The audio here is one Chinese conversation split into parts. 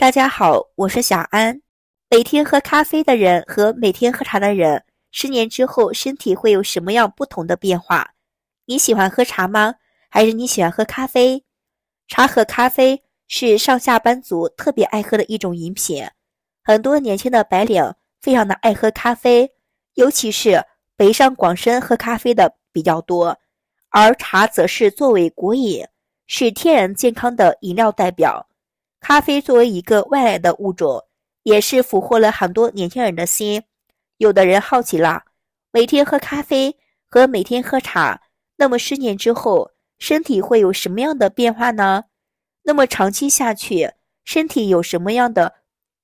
大家好，我是小安。每天喝咖啡的人和每天喝茶的人，十年之后身体会有什么样不同的变化？你喜欢喝茶吗？还是你喜欢喝咖啡？茶和咖啡是上下班族特别爱喝的一种饮品，很多年轻的白领非常的爱喝咖啡，尤其是北上广深喝咖啡的比较多，而茶则是作为国饮，是天然健康的饮料代表。咖啡作为一个外来的物种，也是俘获了很多年轻人的心。有的人好奇了，每天喝咖啡和每天喝茶，那么十年之后身体会有什么样的变化呢？那么长期下去，身体有什么样的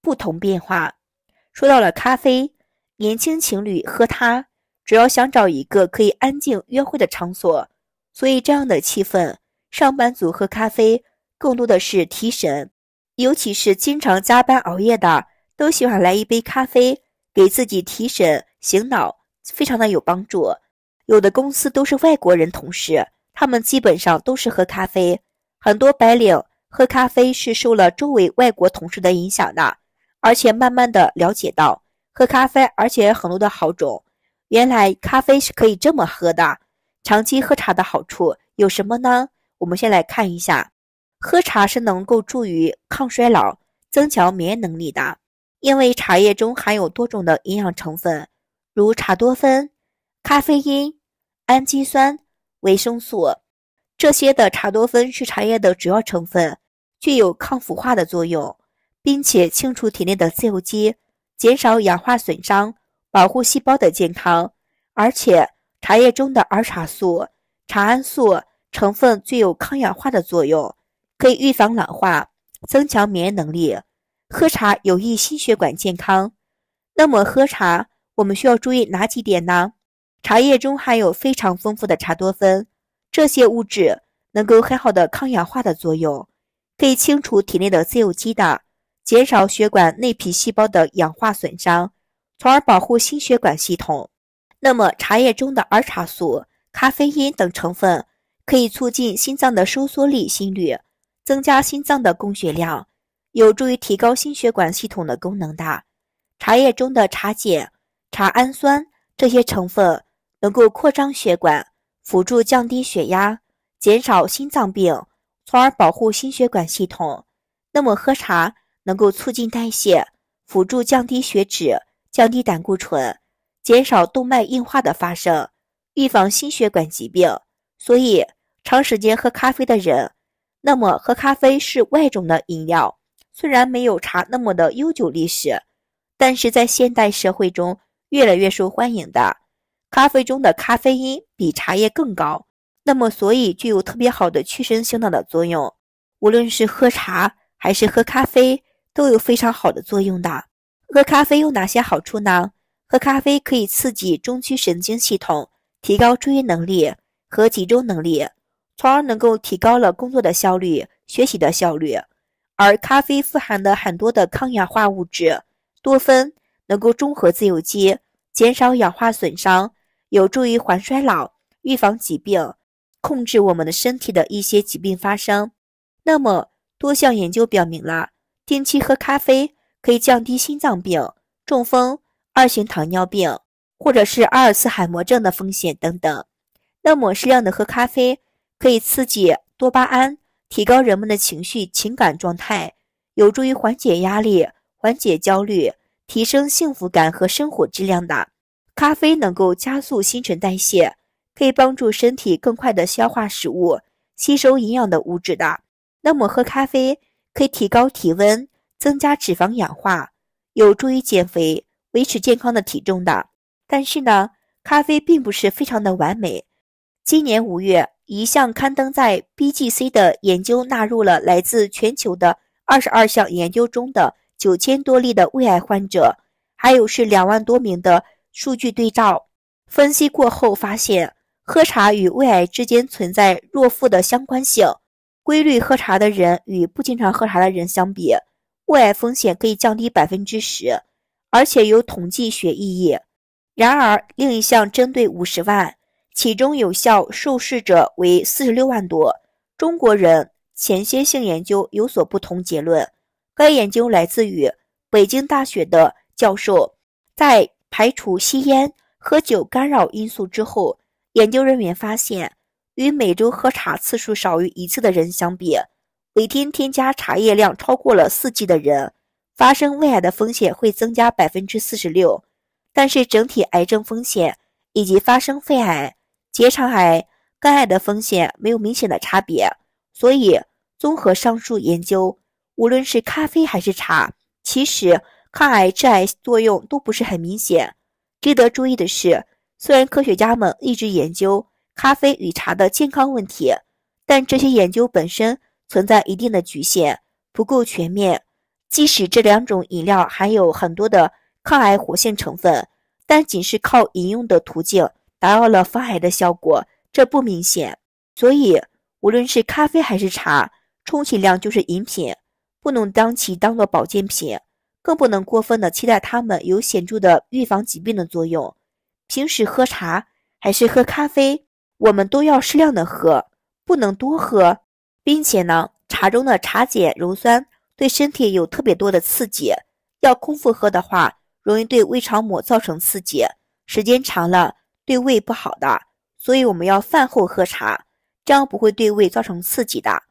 不同变化？说到了咖啡，年轻情侣喝它，主要想找一个可以安静约会的场所，所以这样的气氛。上班族喝咖啡更多的是提神。尤其是经常加班熬夜的，都喜欢来一杯咖啡，给自己提神醒脑，非常的有帮助。有的公司都是外国人同事，他们基本上都是喝咖啡。很多白领喝咖啡是受了周围外国同事的影响的，而且慢慢的了解到喝咖啡，而且很多的好种。原来咖啡是可以这么喝的。长期喝茶的好处有什么呢？我们先来看一下。喝茶是能够助于抗衰老、增强免疫能力的，因为茶叶中含有多种的营养成分，如茶多酚、咖啡因、氨基酸、维生素。这些的茶多酚是茶叶的主要成分，具有抗腐化的作用，并且清除体内的自由基，减少氧化损伤，保护细胞的健康。而且，茶叶中的儿茶素、茶氨素成分具有抗氧化的作用。可以预防老化，增强免疫能力。喝茶有益心血管健康。那么喝茶，我们需要注意哪几点呢？茶叶中含有非常丰富的茶多酚，这些物质能够很好的抗氧化的作用，可以清除体内的自由基的，减少血管内皮细胞的氧化损伤，从而保护心血管系统。那么茶叶中的儿茶素、咖啡因等成分，可以促进心脏的收缩力、心率。增加心脏的供血量，有助于提高心血管系统的功能的。茶叶中的茶碱、茶氨酸这些成分能够扩张血管，辅助降低血压，减少心脏病，从而保护心血管系统。那么喝茶能够促进代谢，辅助降低血脂，降低胆固醇，减少动脉硬化的发生，预防心血管疾病。所以，长时间喝咖啡的人。那么，喝咖啡是外种的饮料，虽然没有茶那么的悠久历史，但是在现代社会中越来越受欢迎的。咖啡中的咖啡因比茶叶更高，那么所以具有特别好的去神醒脑的作用。无论是喝茶还是喝咖啡，都有非常好的作用的。喝咖啡有哪些好处呢？喝咖啡可以刺激中枢神经系统，提高注意力和集中能力。从而能够提高了工作的效率、学习的效率，而咖啡富含的很多的抗氧化物质多酚，能够中和自由基，减少氧化损伤，有助于缓衰老、预防疾病、控制我们的身体的一些疾病发生。那么，多项研究表明了，定期喝咖啡可以降低心脏病、中风、二型糖尿病或者是阿尔茨海默症的风险等等。那么，适量的喝咖啡。可以刺激多巴胺，提高人们的情绪情感状态，有助于缓解压力、缓解焦虑、提升幸福感和生活质量的。咖啡能够加速新陈代谢，可以帮助身体更快的消化食物、吸收营养的物质的。那么喝咖啡可以提高体温、增加脂肪氧化，有助于减肥、维持健康的体重的。但是呢，咖啡并不是非常的完美。今年五月。一项刊登在 BGC 的研究纳入了来自全球的二十二项研究中的九千多例的胃癌患者，还有是两万多名的数据对照。分析过后发现，喝茶与胃癌之间存在弱负的相关性。规律喝茶的人与不经常喝茶的人相比，胃癌风险可以降低百分之十，而且有统计学意义。然而，另一项针对五十万。其中有效受试者为四十六万多中国人。前些性研究有所不同结论。该研究来自于北京大学的教授，在排除吸烟、喝酒干扰因素之后，研究人员发现，与每周喝茶次数少于一次的人相比，每天添加茶叶量超过了四 g 的人，发生胃癌的风险会增加百分之四十六。但是整体癌症风险以及发生肺癌。结肠癌、肝癌的风险没有明显的差别，所以综合上述研究，无论是咖啡还是茶，其实抗癌致癌作用都不是很明显。值得注意的是，虽然科学家们一直研究咖啡与茶的健康问题，但这些研究本身存在一定的局限，不够全面。即使这两种饮料含有很多的抗癌活性成分，但仅是靠饮用的途径。达到了防癌的效果，这不明显，所以无论是咖啡还是茶，充其量就是饮品，不能当其当做保健品，更不能过分的期待它们有显著的预防疾病的作用。平时喝茶还是喝咖啡，我们都要适量的喝，不能多喝，并且呢，茶中的茶碱、鞣酸对身体有特别多的刺激，要空腹喝的话，容易对胃肠膜造成刺激，时间长了。对胃不好的，所以我们要饭后喝茶，这样不会对胃造成刺激的。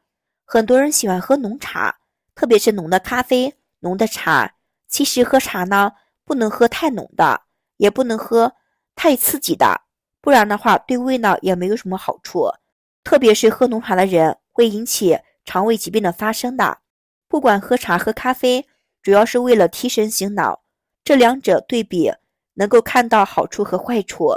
很多人喜欢喝浓茶，特别是浓的咖啡、浓的茶。其实喝茶呢，不能喝太浓的，也不能喝太刺激的，不然的话对胃呢也没有什么好处。特别是喝浓茶的人，会引起肠胃疾病的发生。的，不管喝茶喝咖啡，主要是为了提神醒脑。这两者对比，能够看到好处和坏处。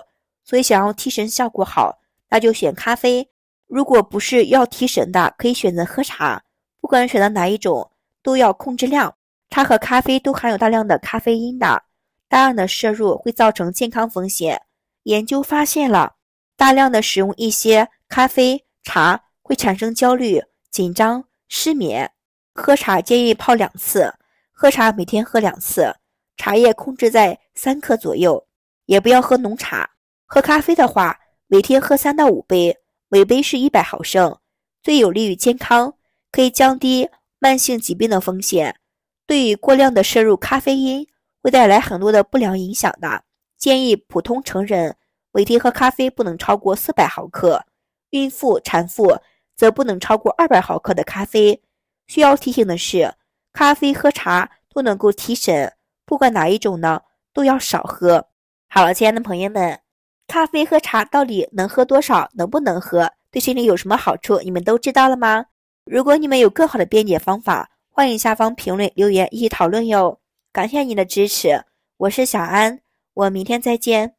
所以想要提神效果好，那就选咖啡；如果不是要提神的，可以选择喝茶。不管选择哪一种，都要控制量。茶和咖啡都含有大量的咖啡因的，大量的摄入会造成健康风险。研究发现了，大量的使用一些咖啡、茶会产生焦虑、紧张、失眠。喝茶建议泡两次，喝茶每天喝两次，茶叶控制在三克左右，也不要喝浓茶。喝咖啡的话，每天喝三到五杯，每杯是一百毫升，最有利于健康，可以降低慢性疾病的风险。对于过量的摄入咖啡因，会带来很多的不良影响的。建议普通成人每天喝咖啡不能超过四百毫克，孕妇、产妇则不能超过二百毫克的咖啡。需要提醒的是，咖啡、喝茶都能够提神，不管哪一种呢，都要少喝。好了，亲爱的朋友们。咖啡、喝茶到底能喝多少？能不能喝？对身体有什么好处？你们都知道了吗？如果你们有更好的辩解方法，欢迎下方评论留言一起讨论哟！感谢你的支持，我是小安，我明天再见。